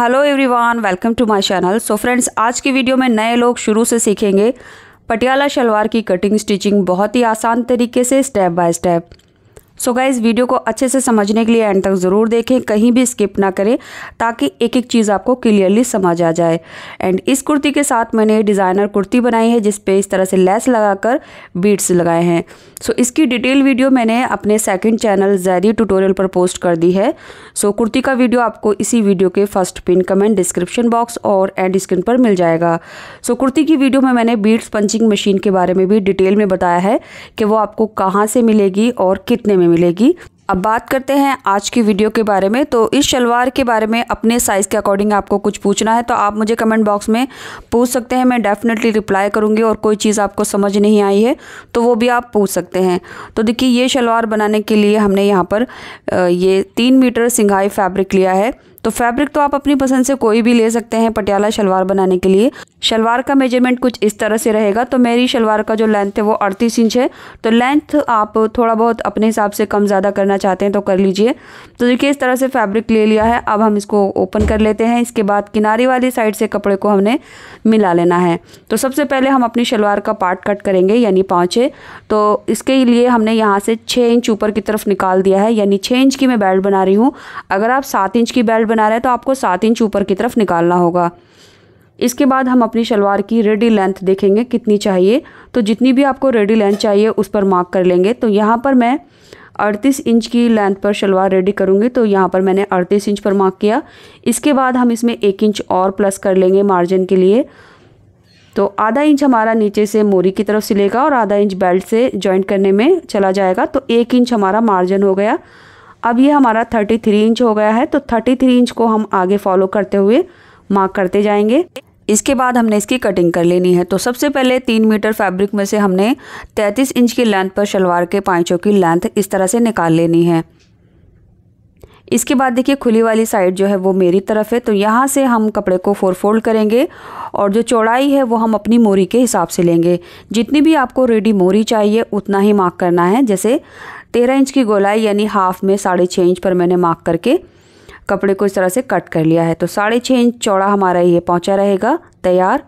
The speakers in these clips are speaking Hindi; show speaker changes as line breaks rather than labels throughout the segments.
hello everyone welcome to my channel so friends आज की वीडियो में नए लोग शुरू से सीखेंगे पटियाला शलवार की कटिंग स्टिचिंग बहुत ही आसान तरीके से step by step so guys video को अच्छे से समझने के लिए एंड तक ज़रूर देखें कहीं भी स्किप ना करें ताकि एक एक चीज़ आपको क्लियरली समझ आ जाए एंड इस कुर्ती के साथ मैंने डिज़ाइनर कुर्ती बनाई है जिसपे इस तरह से लेस लगाकर बीट्स लगाए हैं सो so, इसकी डिटेल वीडियो मैंने अपने सेकेंड चैनल जैदी ट्यूटोरियल पर पोस्ट कर दी है सो so, कुर्ती का वीडियो आपको इसी वीडियो के first pin comment description box और एंड स्क्रीन पर मिल जाएगा सो so, कुर्ती की वीडियो में मैंने बीट्स पंचिंग मशीन के बारे में भी डिटेल में बताया है कि वो आपको कहाँ से मिलेगी और कितने में मिलेगी अब बात करते हैं आज की वीडियो के बारे में तो इस शलवार के बारे में अपने साइज़ के अकॉर्डिंग आपको कुछ पूछना है तो आप मुझे कमेंट बॉक्स में पूछ सकते हैं मैं डेफिनेटली रिप्लाई करूंगी और कोई चीज़ आपको समझ नहीं आई है तो वो भी आप पूछ सकते हैं तो देखिए ये शलवार बनाने के लिए हमने यहाँ पर ये तीन मीटर सिंघाई फैब्रिक लिया है तो फैब्रिक तो आप अपनी पसंद से कोई भी ले सकते हैं पटियाला शलवार बनाने के लिए शलवार का मेजरमेंट कुछ इस तरह से रहेगा तो मेरी शलवार का जो लेंथ है वो अड़तीस इंच है तो लेंथ आप थोड़ा बहुत अपने हिसाब से कम ज़्यादा करना चाहते हैं तो कर लीजिए तो देखिए इस तरह से फैब्रिक ले लिया है अब हम इसको ओपन कर लेते हैं इसके बाद किनारे वाली साइड से कपड़े को हमने मिला लेना है तो सबसे पहले हम अपनी शलवार का पार्ट कट करेंगे यानी पाँचे तो इसके लिए हमने यहाँ से छः इंच ऊपर की तरफ निकाल दिया है यानी छः इंच की मैं बेल्ट बना रही हूँ अगर आप सात इंच की बेल्ट बना रहा है तो आपको सात इंच ऊपर की तरफ निकालना होगा इसके बाद हम अपनी शलवार की रेडी लेंथ देखेंगे कितनी चाहिए तो जितनी भी आपको रेडी लेंथ चाहिए उस पर मार्क कर लेंगे तो यहाँ पर मैं अड़तीस इंच की लेंथ पर शलवार रेडी करूँगी तो यहाँ पर मैंने अड़तीस इंच पर मार्क किया इसके बाद हम इसमें एक इंच और प्लस कर लेंगे मार्जिन के लिए तो आधा इंच हमारा नीचे से मोरी की तरफ सिलेगा और आधा इंच बेल्ट से जॉइंट करने में चला जाएगा तो एक इंच हमारा मार्जिन हो गया अब ये हमारा 33 इंच हो गया है तो 33 इंच को हम आगे फॉलो करते हुए मार्क करते जाएंगे इसके बाद हमने इसकी कटिंग कर लेनी है तो सबसे पहले तीन मीटर फैब्रिक में से हमने 33 इंच की लेंथ पर शलवार के पाँचों की लेंथ इस तरह से निकाल लेनी है इसके बाद देखिए खुली वाली साइड जो है वो मेरी तरफ है तो यहाँ से हम कपड़े को फोर फोल्ड करेंगे और जो चौड़ाई है वो हम अपनी मोरी के हिसाब से लेंगे जितनी भी आपको रेडी मोरी चाहिए उतना ही मार्क करना है जैसे तेरह इंच की गोलाई यानी हाफ में साढ़े छः इंच पर मैंने मार्क करके कपड़े को इस तरह से कट कर लिया है तो साढ़े छः इंच चौड़ा हमारा ये पहुँचा रहेगा तैयार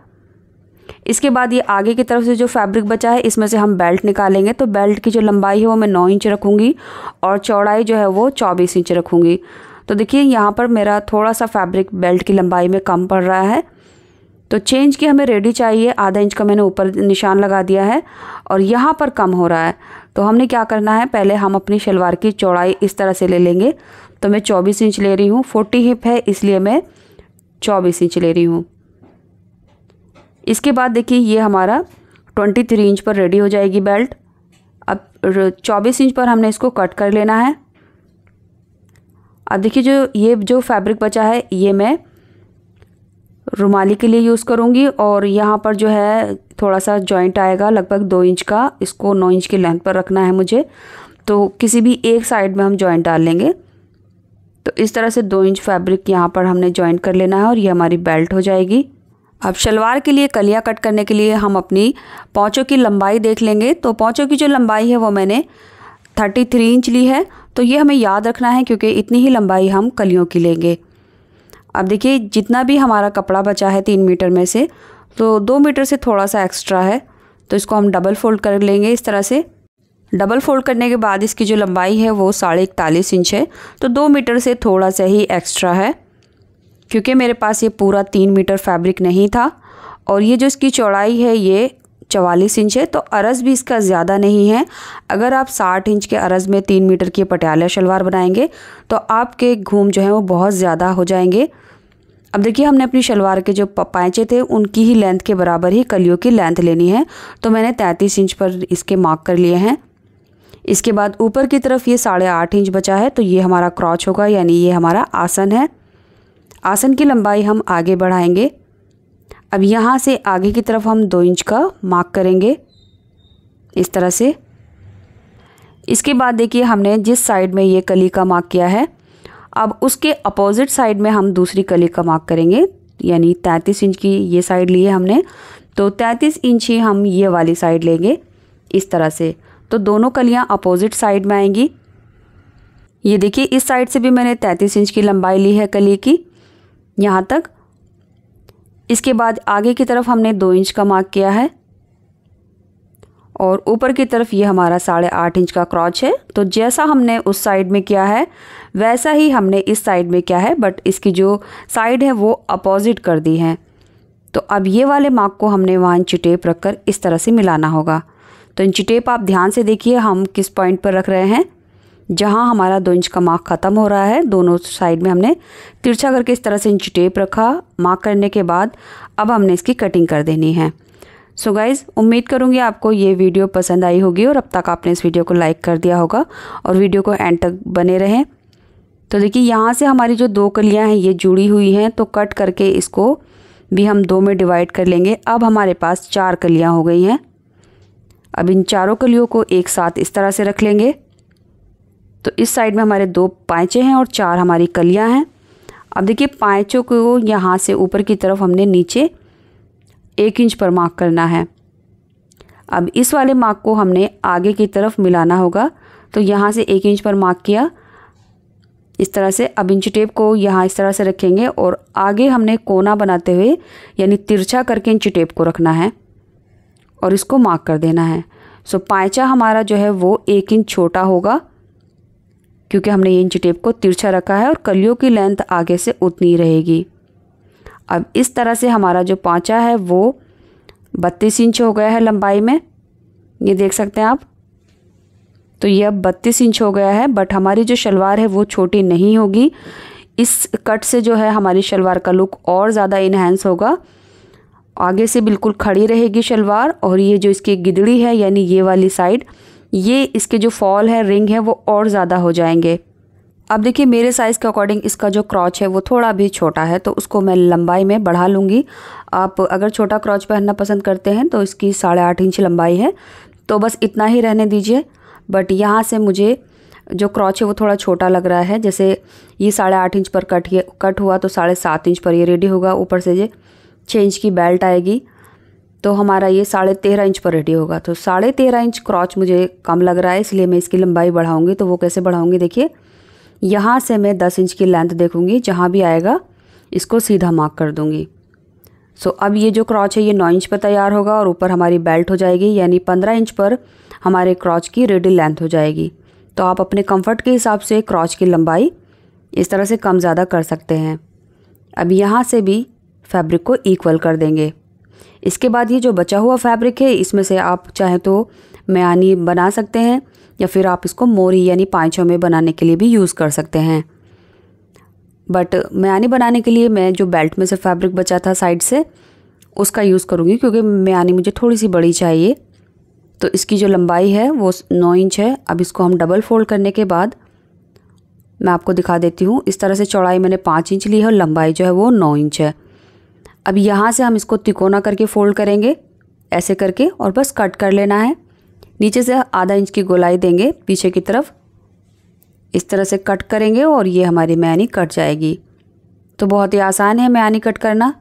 इसके बाद ये आगे की तरफ से जो फैब्रिक बचा है इसमें से हम बेल्ट निकालेंगे तो बेल्ट की जो लंबाई है वो मैं नौ इंच रखूँगी और चौड़ाई जो है वो चौबीस इंच रखूँगी तो देखिए यहाँ पर मेरा थोड़ा सा फैब्रिक बेल्ट की लंबाई में कम पड़ रहा है तो छः इंच की हमें रेडी चाहिए आधा इंच का मैंने ऊपर निशान लगा दिया है और यहाँ पर कम हो रहा है तो हमने क्या करना है पहले हम अपनी शलवार की चौड़ाई इस तरह से ले लेंगे तो मैं चौबीस इंच ले रही हूँ फोर्टी हिप है इसलिए मैं चौबीस इंच ले रही हूँ इसके बाद देखिए ये हमारा ट्वेंटी थ्री इंच पर रेडी हो जाएगी बेल्ट अब चौबीस इंच पर हमने इसको कट कर लेना है अब देखिए जो ये जो फैब्रिक बचा है ये मैं रुमाली के लिए यूज़ करूँगी और यहाँ पर जो है थोड़ा सा जॉइंट आएगा लगभग दो इंच का इसको नौ इंच की लेंथ पर रखना है मुझे तो किसी भी एक साइड में हम जॉइंट डाल लेंगे तो इस तरह से दो इंच फैब्रिक यहाँ पर हमने जॉइंट कर लेना है और ये हमारी बेल्ट हो जाएगी अब शलवार के लिए कलियाँ कट करने के लिए हम अपनी पौचों की लंबाई देख लेंगे तो पौचों की जो लंबाई है वो मैंने थर्टी थ्री इंच ली है तो ये हमें याद रखना है क्योंकि इतनी ही लंबाई हम कलियों की लेंगे अब देखिए जितना भी हमारा कपड़ा बचा है तीन मीटर में से तो दो मीटर से थोड़ा सा एक्स्ट्रा है तो इसको हम डबल फोल्ड कर लेंगे इस तरह से डबल फोल्ड करने के बाद इसकी जो लंबाई है वो साढ़े इकतालीस इंच है तो दो मीटर से थोड़ा सा ही एक्स्ट्रा है क्योंकि मेरे पास ये पूरा तीन मीटर फैब्रिक नहीं था और ये जो इसकी चौड़ाई है ये चवालीस इंच है तो अरज़ भी इसका ज़्यादा नहीं है अगर आप साठ इंच के अरज़ में तीन मीटर की पटियाला शलवार बनाएंगे तो आपके घूम जो है वो बहुत ज़्यादा हो जाएंगे अब देखिए हमने अपनी शलवार के जो पैंचे थे उनकी ही लेंथ के बराबर ही कलियों की लेंथ लेनी है तो मैंने तैंतीस इंच पर इसके मार्क कर लिए हैं इसके बाद ऊपर की तरफ ये साढ़े आठ इंच बचा है तो ये हमारा क्रॉच होगा यानी ये हमारा आसन है आसन की लंबाई हम आगे बढ़ाएंगे अब यहाँ से आगे की तरफ हम दो इंच का मार्क करेंगे इस तरह से इसके बाद देखिए हमने जिस साइड में ये कली का मार्क किया है अब उसके अपोजिट साइड में हम दूसरी कली का मार्क करेंगे यानी तैंतीस इंच की ये साइड ली है हमने तो तैंतीस इंच ही हम ये वाली साइड लेंगे इस तरह से तो दोनों कलियाँ अपोजिट साइड में आएंगी ये देखिए इस साइड से भी मैंने तैंतीस इंच की लंबाई ली है कली की यहाँ तक इसके बाद आगे की तरफ हमने दो इंच का मार्क किया है और ऊपर की तरफ ये हमारा साढ़े आठ इंच का क्रॉच है तो जैसा हमने उस साइड में किया है वैसा ही हमने इस साइड में किया है बट इसकी जो साइड है वो अपोजिट कर दी है तो अब ये वाले मार्क को हमने वहाँ इंची टेप कर इस तरह से मिलाना होगा तो इंची टेप आप ध्यान से देखिए हम किस पॉइंट पर रख रहे हैं जहाँ हमारा दो इंच का मार्क ख़त्म हो रहा है दोनों साइड में हमने तिरछा करके इस तरह से इंच टेप रखा मार्क करने के बाद अब हमने इसकी कटिंग कर देनी है सो so गाइज़ उम्मीद करूँगी आपको ये वीडियो पसंद आई होगी और अब तक आपने इस वीडियो को लाइक कर दिया होगा और वीडियो को एंड तक बने रहें तो देखिए यहाँ से हमारी जो दो कलियाँ हैं ये जुड़ी हुई हैं तो कट करके इसको भी हम दो में डिवाइड कर लेंगे अब हमारे पास चार कलियाँ हो गई हैं अब इन चारों कलियों को एक साथ इस तरह से रख लेंगे तो इस साइड में हमारे दो पाँचे हैं और चार हमारी कलियाँ हैं अब देखिए पाँचों को यहाँ से ऊपर की तरफ हमने नीचे एक इंच पर मार्क करना है अब इस वाले मार्क को हमने आगे की तरफ मिलाना होगा तो यहाँ से एक इंच पर मार्क किया इस तरह से अब इंच टेप को यहाँ इस तरह से रखेंगे और आगे हमने कोना बनाते हुए यानी तिरछा करके इंच टेप को रखना है और इसको मार्क कर देना है सो पाइचा हमारा जो है वो एक इंच छोटा होगा क्योंकि हमने ये इंच टेप को तिरछा रखा है और कलियों की लेंथ आगे से उतनी रहेगी अब इस तरह से हमारा जो पाँचा है वो बत्तीस इंच हो गया है लंबाई में ये देख सकते हैं आप तो ये अब बत्तीस इंच हो गया है बट हमारी जो शलवार है वो छोटी नहीं होगी इस कट से जो है हमारी शलवार का लुक और ज़्यादा इन्हेंस होगा आगे से बिल्कुल खड़ी रहेगी शलवार और ये जो इसकी गिदड़ी है यानी ये वाली साइड ये इसके जो फॉल है रिंग है वो और ज़्यादा हो जाएंगे अब देखिए मेरे साइज़ के अकॉर्डिंग इसका जो क्रॉच है वो थोड़ा भी छोटा है तो उसको मैं लंबाई में बढ़ा लूँगी आप अगर छोटा क्रॉच पहनना पसंद करते हैं तो इसकी साढ़े आठ इंच लंबाई है तो बस इतना ही रहने दीजिए बट यहाँ से मुझे जो क्रॉच है वो थोड़ा छोटा लग रहा है जैसे ये साढ़े आठ इंच पर कट कट हुआ तो साढ़े सात इंच पर ये रेडी होगा ऊपर से ये छः इंच की बेल्ट आएगी तो हमारा ये साढ़े तेरह इंच पर रेडी होगा तो साढ़े तेरह इंच क्रॉच मुझे कम लग रहा है इसलिए मैं इसकी लंबाई बढ़ाऊँगी तो वो कैसे बढ़ाऊँगी देखिए यहाँ से मैं दस इंच की लेंथ देखूँगी जहाँ भी आएगा इसको सीधा मार्क कर दूँगी सो so, अब ये जो क्रॉच है ये नौ इंच पर तैयार होगा और ऊपर हमारी बेल्ट हो जाएगी यानी पंद्रह इंच पर हमारे क्रॉच की रेडी लेंथ हो जाएगी तो आप अपने कंफर्ट के हिसाब से क्रॉच की लंबाई इस तरह से कम ज़्यादा कर सकते हैं अब यहाँ से भी फैब्रिक को इक्वल कर देंगे इसके बाद ये जो बचा हुआ फैब्रिक है इसमें से आप चाहें तो मैनी बना सकते हैं या फिर आप इसको मोरी यानी पाँचों में बनाने के लिए भी यूज़ कर सकते हैं बट म्यानी बनाने के लिए मैं जो बेल्ट में से फैब्रिक बचा था साइड से उसका यूज़ करूँगी क्योंकि म्यानी मुझे थोड़ी सी बड़ी चाहिए तो इसकी जो लंबाई है वो नौ इंच है अब इसको हम डबल फोल्ड करने के बाद मैं आपको दिखा देती हूँ इस तरह से चौड़ाई मैंने पाँच इंच ली है और लंबाई जो है वो नौ इंच है अब यहाँ से हम इसको तिकोना करके फ़ोल्ड करेंगे ऐसे करके और बस कट कर लेना है नीचे से आधा इंच की गोलाई देंगे पीछे की तरफ इस तरह से कट करेंगे और ये हमारी मैनी कट जाएगी तो बहुत ही आसान है मैनी कट करना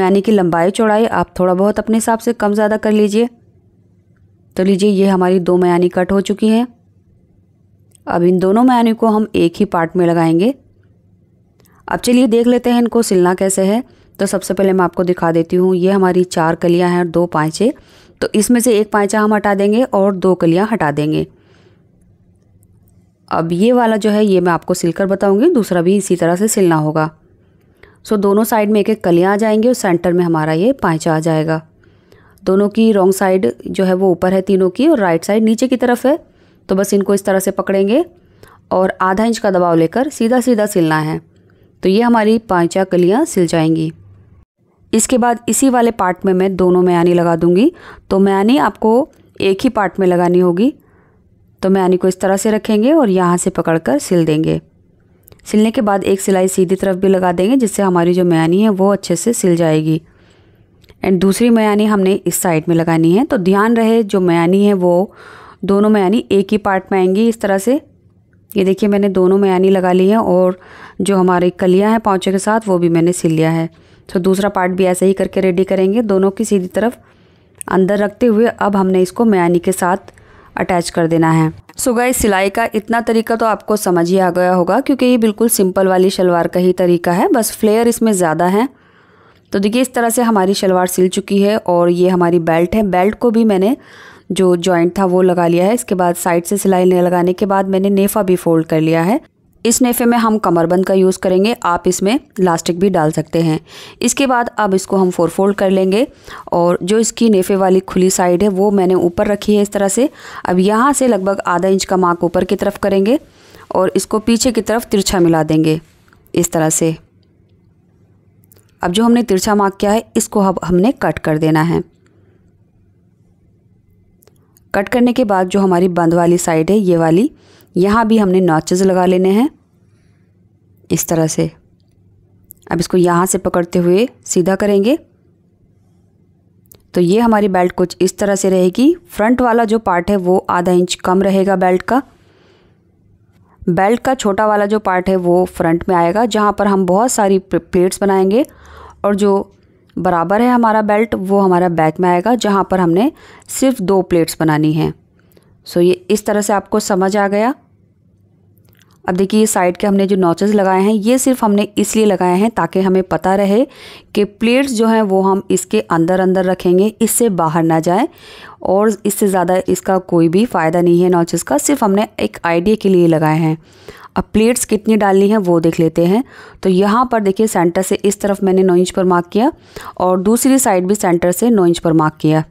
मैनी की लंबाई चौड़ाई आप थोड़ा बहुत अपने हिसाब से कम ज़्यादा कर लीजिए तो लीजिए ये हमारी दो मैनी कट हो चुकी हैं अब इन दोनों मैनी को हम एक ही पार्ट में लगाएंगे अब चलिए देख लेते हैं इनको सिलना कैसे है तो सबसे पहले मैं आपको दिखा देती हूँ ये हमारी चार कलियाँ हैं और दो पाँचें तो इसमें से एक पाँचा हम हटा देंगे और दो कलियाँ हटा देंगे अब ये वाला जो है ये मैं आपको सिलकर बताऊंगी दूसरा भी इसी तरह से सिलना होगा सो दोनों साइड में एक एक कलियाँ आ जाएंगी और सेंटर में हमारा ये पाँचा आ जाएगा दोनों की रॉन्ग साइड जो है वो ऊपर है तीनों की और राइट साइड नीचे की तरफ है तो बस इनको इस तरह से पकड़ेंगे और आधा इंच का दबाव लेकर सीधा सीधा सिलना है तो ये हमारी पाँचा कलियाँ सिल जाएंगी इसके बाद इसी वाले पार्ट में मैं दोनों मयानी लगा दूंगी तो मयानी आपको एक ही पार्ट में लगानी होगी तो मयानी को इस तरह से रखेंगे और यहाँ से पकड़कर सिल देंगे सिलने के बाद एक सिलाई सीधी तरफ भी लगा देंगे जिससे हमारी जो मयानी है वो अच्छे से सिल जाएगी एंड दूसरी मयानी हमने इस साइड में लगानी है तो ध्यान रहे जो मयानी है वो दोनों मयानी एक ही पार्ट में आएंगी इस तरह से ये देखिए मैंने दोनों मयानी लगा ली है और जो हमारी कलियाँ हैं पाँचों के साथ वो भी मैंने सिल लिया है तो दूसरा पार्ट भी ऐसे ही करके रेडी करेंगे दोनों की सीधी तरफ अंदर रखते हुए अब हमने इसको मयानी के साथ अटैच कर देना है सो so सिलाई का इतना तरीका तो आपको समझ ही आ गया होगा क्योंकि ये बिल्कुल सिंपल वाली शलवार का ही तरीका है बस फ्लेयर इसमें ज़्यादा है तो देखिए इस तरह से हमारी शलवार सिल चुकी है और ये हमारी बेल्ट है बेल्ट को भी मैंने जो जॉइंट था वो लगा लिया है इसके बाद साइड से सिलाई लगाने के बाद मैंने नेफा भी फोल्ड कर लिया है इस नेफ़े में हम कमरबंद का यूज़ करेंगे आप इसमें लास्टिक भी डाल सकते हैं इसके बाद अब इसको हम फोर फोल्ड कर लेंगे और जो इसकी नेफ़े वाली खुली साइड है वो मैंने ऊपर रखी है इस तरह से अब यहाँ से लगभग आधा इंच का मार्क ऊपर की तरफ करेंगे और इसको पीछे की तरफ तिरछा मिला देंगे इस तरह से अब जो हमने तिरछा मार्क किया है इसको अब हमने कट कर देना है कट करने के बाद जो हमारी बंद वाली साइड है ये वाली यहाँ भी हमने नॉचेज़ लगा लेने हैं इस तरह से अब इसको यहाँ से पकड़ते हुए सीधा करेंगे तो ये हमारी बेल्ट कुछ इस तरह से रहेगी फ्रंट वाला जो पार्ट है वो आधा इंच कम रहेगा बेल्ट का बेल्ट का छोटा वाला जो पार्ट है वो फ्रंट में आएगा जहाँ पर हम बहुत सारी प्लेट्स बनाएंगे और जो बराबर है हमारा बेल्ट वो हमारा बैक में आएगा जहाँ पर हमने सिर्फ दो प्लेट्स बनानी हैं सो ये इस तरह से आपको समझ आ गया अब देखिए ये साइड के हमने जो नॉचेस लगाए हैं ये सिर्फ हमने इसलिए लगाए हैं ताकि हमें पता रहे कि प्लेट्स जो हैं वो हम इसके अंदर अंदर रखेंगे इससे बाहर ना जाए और इससे ज़्यादा इसका कोई भी फ़ायदा नहीं है नोचेज़ का सिर्फ हमने एक आइडिया के लिए लगाए हैं अब प्लेट्स कितनी डालनी है वो देख लेते हैं तो यहाँ पर देखिए सेंटर से इस तरफ मैंने नौ इंच पर मार्क किया और दूसरी साइड भी सेंटर से नौ इंच पर मार्क किया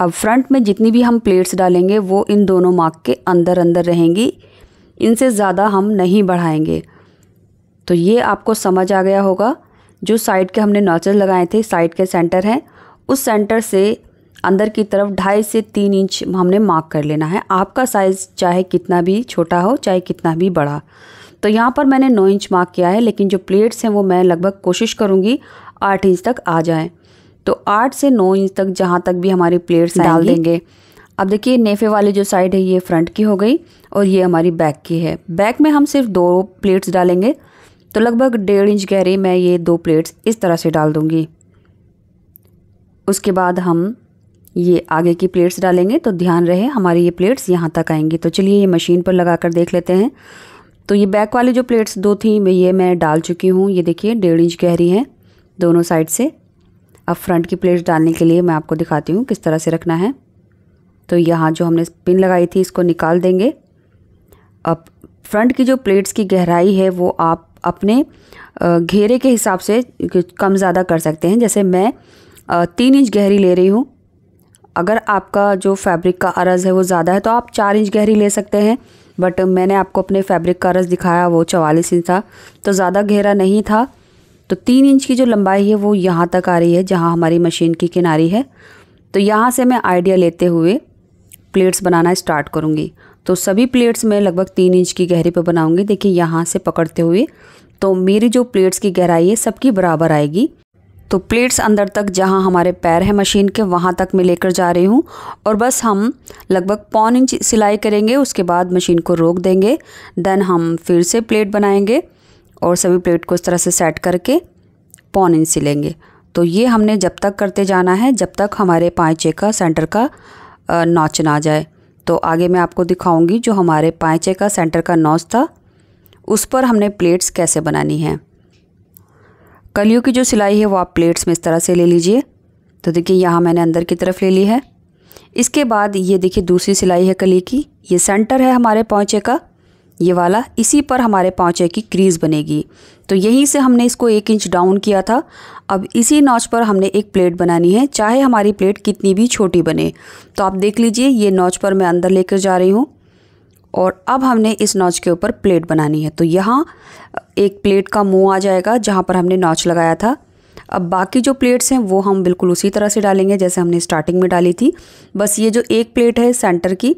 अब फ्रंट में जितनी भी हम प्लेट्स डालेंगे वो इन दोनों मार्क के अंदर अंदर रहेंगी इनसे ज़्यादा हम नहीं बढ़ाएंगे तो ये आपको समझ आ गया होगा जो साइड के हमने नॉचेस लगाए थे साइड के सेंटर हैं उस सेंटर से अंदर की तरफ ढाई से तीन इंच हमने मार्क कर लेना है आपका साइज़ चाहे कितना भी छोटा हो चाहे कितना भी बड़ा तो यहाँ पर मैंने नौ इंच मार्क किया है लेकिन जो प्लेट्स हैं वो मैं लगभग कोशिश करूँगी आठ इंच तक आ जाएँ तो आठ से नौ इंच तक जहाँ तक भी हमारी प्लेट्स डाल देंगे अब देखिए नेफे वाली जो साइड है ये फ्रंट की हो गई और ये हमारी बैक की है बैक में हम सिर्फ दो प्लेट्स डालेंगे तो लगभग डेढ़ इंच गहरी मैं ये दो प्लेट्स इस तरह से डाल दूँगी उसके बाद हम ये आगे की प्लेट्स डालेंगे तो ध्यान रहे हमारी ये प्लेट्स यहाँ तक आएंगी तो चलिए ये मशीन पर लगा कर देख लेते हैं तो ये बैक वाली जो प्लेट्स दो थी ये मैं डाल चुकी हूँ ये देखिए डेढ़ इंच गहरी हैं दोनों साइड से अब फ्रंट की प्लेट्स डालने के लिए मैं आपको दिखाती हूँ किस तरह से रखना है तो यहाँ जो हमने पिन लगाई थी इसको निकाल देंगे अब फ्रंट की जो प्लेट्स की गहराई है वो आप अपने घेरे के हिसाब से कम ज़्यादा कर सकते हैं जैसे मैं तीन इंच गहरी ले रही हूँ अगर आपका जो फैब्रिक का अरज़ है वो ज़्यादा है तो आप चार इंच गहरी ले सकते हैं बट मैंने आपको अपने फैब्रिक का अरज़ दिखाया वो चवालीस इंच था तो ज़्यादा गहरा नहीं था तो तीन इंच की जो लंबाई है वो यहाँ तक आ रही है जहाँ हमारी मशीन की किनारी है तो यहाँ से मैं आइडिया लेते हुए प्लेट्स बनाना स्टार्ट करूँगी तो सभी प्लेट्स मैं लगभग तीन इंच की गहरी पर बनाऊँगी देखिए यहाँ से पकड़ते हुए तो मेरी जो प्लेट्स की गहराई है सबकी बराबर आएगी तो प्लेट्स अंदर तक जहाँ हमारे पैर हैं मशीन के वहाँ तक मैं लेकर जा रही हूँ और बस हम लगभग पौन इंच सिलाई करेंगे उसके बाद मशीन को रोक देंगे देन हम फिर से प्लेट बनाएंगे और सभी प्लेट को इस तरह से सेट करके पौन इंच सिलेंगे तो ये हमने जब तक करते जाना है जब तक हमारे पाँचे का सेंटर का नॉच ना जाए तो आगे मैं आपको दिखाऊंगी जो हमारे पाँचे का सेंटर का नॉच था उस पर हमने प्लेट्स कैसे बनानी है कलियों की जो सिलाई है वो आप प्लेट्स में इस तरह से ले लीजिए तो देखिए यहाँ मैंने अंदर की तरफ ले ली है इसके बाद ये देखिए दूसरी सिलाई है कली की ये सेंटर है हमारे पाँचे का ये वाला इसी पर हमारे पाँचे की क्रीज़ बनेगी तो यहीं से हमने इसको एक इंच डाउन किया था अब इसी नॉच पर हमने एक प्लेट बनानी है चाहे हमारी प्लेट कितनी भी छोटी बने तो आप देख लीजिए ये नॉच पर मैं अंदर लेकर जा रही हूँ और अब हमने इस नॉच के ऊपर प्लेट बनानी है तो यहाँ एक प्लेट का मुँह आ जाएगा जहाँ पर हमने नॉच लगाया था अब बाकी जो प्लेट्स हैं वो हम बिल्कुल उसी तरह से डालेंगे जैसे हमने स्टार्टिंग में डाली थी बस ये जो एक प्लेट है सेंटर की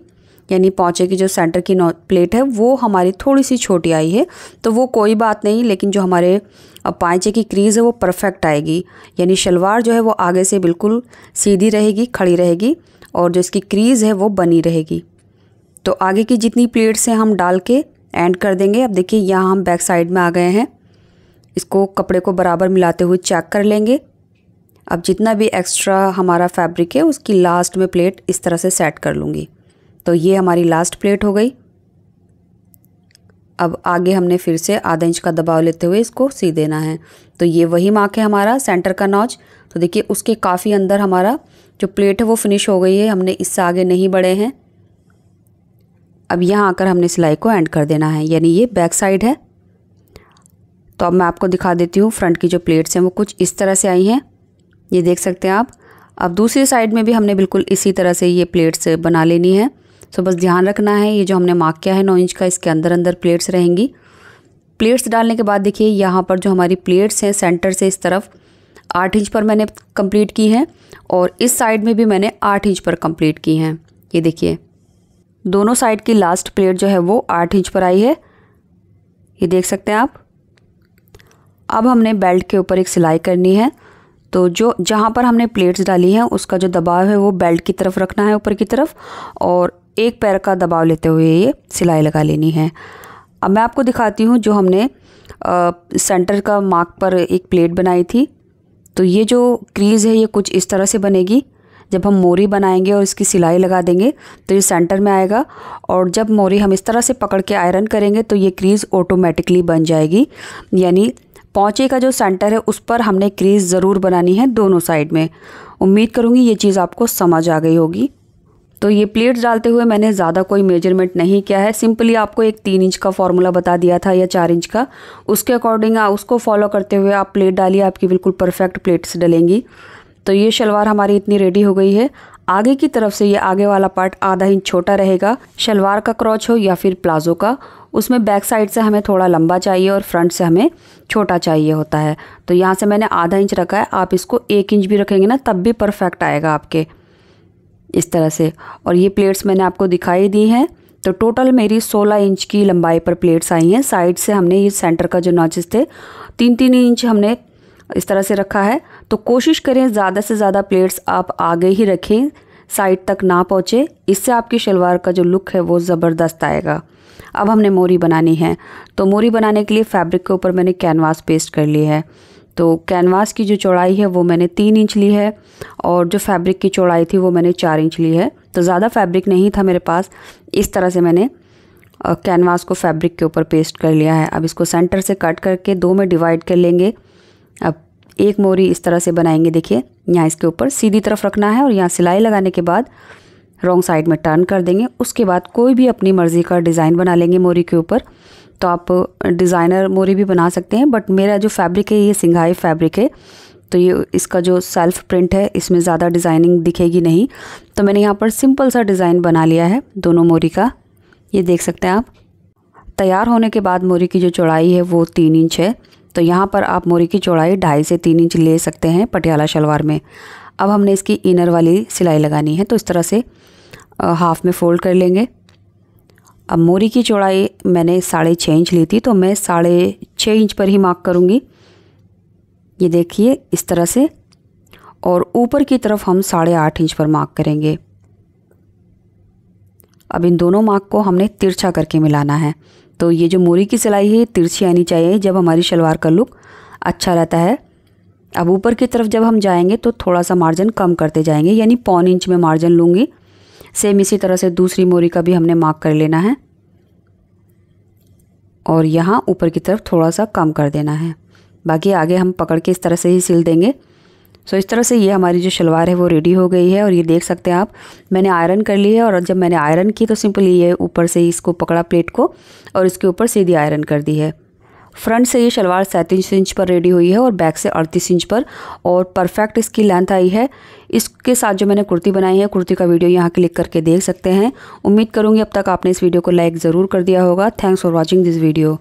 यानी पौचे की जो सेंटर की प्लेट है वो हमारी थोड़ी सी छोटी आई है तो वो कोई बात नहीं लेकिन जो हमारे पाँचे की क्रीज़ है वो परफेक्ट आएगी यानी शलवार जो है वो आगे से बिल्कुल सीधी रहेगी खड़ी रहेगी और जो इसकी क्रीज़ है वो बनी रहेगी तो आगे की जितनी प्लेट्स हैं हम डाल के एंड कर देंगे अब देखिए यहाँ हम बैक साइड में आ गए हैं इसको कपड़े को बराबर मिलाते हुए चेक कर लेंगे अब जितना भी एक्स्ट्रा हमारा फैब्रिक है उसकी लास्ट में प्लेट इस तरह से सेट कर लूँगी तो ये हमारी लास्ट प्लेट हो गई अब आगे हमने फिर से आधा इंच का दबाव लेते हुए इसको सी देना है तो ये वही मार्क है हमारा सेंटर का नॉच तो देखिए उसके काफ़ी अंदर हमारा जो प्लेट है वो फिनिश हो गई है हमने इससे आगे नहीं बढ़े हैं अब यहाँ आकर हमने सिलाई को एंड कर देना है यानी ये बैक साइड है तो अब मैं आपको दिखा देती हूँ फ्रंट की जो प्लेट्स हैं वो कुछ इस तरह से आई हैं ये देख सकते हैं आप अब दूसरी साइड में भी हमने बिल्कुल इसी तरह से ये प्लेट्स बना लेनी है सो तो बस ध्यान रखना है ये जो हमने मार्क किया है नौ इंच का इसके अंदर अंदर प्लेट्स रहेंगी प्लेट्स डालने के बाद देखिए यहाँ पर जो हमारी प्लेट्स हैं सेंटर से इस तरफ आठ इंच पर मैंने कंप्लीट की है और इस साइड में भी मैंने आठ इंच पर कंप्लीट की हैं ये देखिए दोनों साइड की लास्ट प्लेट जो है वो आठ इंच पर आई है ये देख सकते हैं आप अब हमने बेल्ट के ऊपर एक सिलाई करनी है तो जो जहाँ पर हमने प्लेट्स डाली हैं उसका जो दबाव है वो बेल्ट की तरफ रखना है ऊपर की तरफ और एक पैर का दबाव लेते हुए ये सिलाई लगा लेनी है अब मैं आपको दिखाती हूँ जो हमने आ, सेंटर का मार्क पर एक प्लेट बनाई थी तो ये जो क्रीज़ है ये कुछ इस तरह से बनेगी जब हम मोरी बनाएंगे और इसकी सिलाई लगा देंगे तो ये सेंटर में आएगा और जब मोरी हम इस तरह से पकड़ के आयरन करेंगे तो ये क्रीज़ ऑटोमेटिकली बन जाएगी यानी पौचे का जो सेंटर है उस पर हमने क्रीज़ ज़रूर बनानी है दोनों साइड में उम्मीद करूँगी ये चीज़ आपको समझ आ गई होगी तो ये प्लेट्स डालते हुए मैंने ज़्यादा कोई मेजरमेंट नहीं किया है सिंपली आपको एक तीन इंच का फॉर्मूला बता दिया था या चार इंच का उसके अकॉर्डिंग उसको फॉलो करते हुए आप प्लेट डालिए आपकी बिल्कुल परफेक्ट प्लेट्स डलेंगी तो ये शलवार हमारी इतनी रेडी हो गई है आगे की तरफ से ये आगे वाला पार्ट आधा इंच छोटा रहेगा शलवार का क्रॉच हो या फिर प्लाजो का उसमें बैक साइड से हमें थोड़ा लंबा चाहिए और फ्रंट से हमें छोटा चाहिए होता है तो यहाँ से मैंने आधा इंच रखा है आप इसको एक इंच भी रखेंगे ना तब भी परफेक्ट आएगा आपके इस तरह से और ये प्लेट्स मैंने आपको दिखाई दी हैं तो टोटल मेरी 16 इंच की लंबाई पर प्लेट्स आई हैं साइड से हमने ये सेंटर का जो नॉचेस थे तीन तीन इंच हमने इस तरह से रखा है तो कोशिश करें ज़्यादा से ज़्यादा प्लेट्स आप आगे ही रखें साइड तक ना पहुँचे इससे आपकी शलवार का जो लुक है वो ज़बरदस्त आएगा अब हमने मोरी बनानी है तो मोरी बनाने के लिए फैब्रिक के ऊपर मैंने कैनवास पेस्ट कर ली है तो कैनवास की जो चौड़ाई है वो मैंने तीन इंच ली है और जो फैब्रिक की चौड़ाई थी वो मैंने चार इंच ली है तो ज़्यादा फैब्रिक नहीं था मेरे पास इस तरह से मैंने कैनवास को फैब्रिक के ऊपर पेस्ट कर लिया है अब इसको सेंटर से कट करके दो में डिवाइड कर लेंगे अब एक मोरी इस तरह से बनाएंगे देखिए यहाँ इसके ऊपर सीधी तरफ रखना है और यहाँ सिलाई लगाने के बाद रॉन्ग साइड में टर्न कर देंगे उसके बाद कोई भी अपनी मर्ज़ी का डिज़ाइन बना लेंगे मोरी के ऊपर तो आप डिज़ाइनर मोरी भी बना सकते हैं बट मेरा जो फैब्रिक है ये सिंघाई फैब्रिक है तो ये इसका जो सेल्फ प्रिंट है इसमें ज़्यादा डिज़ाइनिंग दिखेगी नहीं तो मैंने यहाँ पर सिंपल सा डिज़ाइन बना लिया है दोनों मोरी का ये देख सकते हैं आप तैयार होने के बाद मोरी की जो चौड़ाई है वो तीन इंच है तो यहाँ पर आप मोरी की चौड़ाई ढाई से तीन इंच ले सकते हैं पटियाला शलवार में अब हमने इसकी इनर वाली सिलाई लगानी है तो इस तरह से हाफ़ में फ़ोल्ड कर लेंगे अब मोरी की चौड़ाई मैंने साढ़े छः इंच ली थी तो मैं साढ़े छः इंच पर ही मार्क करूँगी ये देखिए इस तरह से और ऊपर की तरफ हम साढ़े आठ इंच पर मार्क करेंगे अब इन दोनों मार्क को हमने तिरछा करके मिलाना है तो ये जो मोरी की सिलाई है तिरछी आनी चाहिए जब हमारी शलवार का लुक अच्छा रहता है अब ऊपर की तरफ जब हम जाएंगे तो थोड़ा सा मार्जिन कम करते जाएंगे यानी पौन इंच में मार्जिन लूँगी सेम इसी तरह से दूसरी मोरी का भी हमने मार्क कर लेना है और यहाँ ऊपर की तरफ थोड़ा सा कम कर देना है बाकी आगे हम पकड़ के इस तरह से ही सिल देंगे सो इस तरह से ये हमारी जो शलवार है वो रेडी हो गई है और ये देख सकते हैं आप मैंने आयरन कर ली है और जब मैंने आयरन की तो सिंपली ये ऊपर से ही इसको पकड़ा प्लेट को और इसके ऊपर सीधी आयरन कर दी है फ्रंट से ये शलवार सैंतीस इंच पर रेडी हुई है और बैक से अड़तीस इंच पर और परफेक्ट इसकी लेंथ आई है इसके साथ जो मैंने कुर्ती बनाई है कुर्ती का वीडियो यहाँ क्लिक करके देख सकते हैं उम्मीद करूँगी अब तक आपने इस वीडियो को लाइक ज़रूर कर दिया होगा thanks for watching this video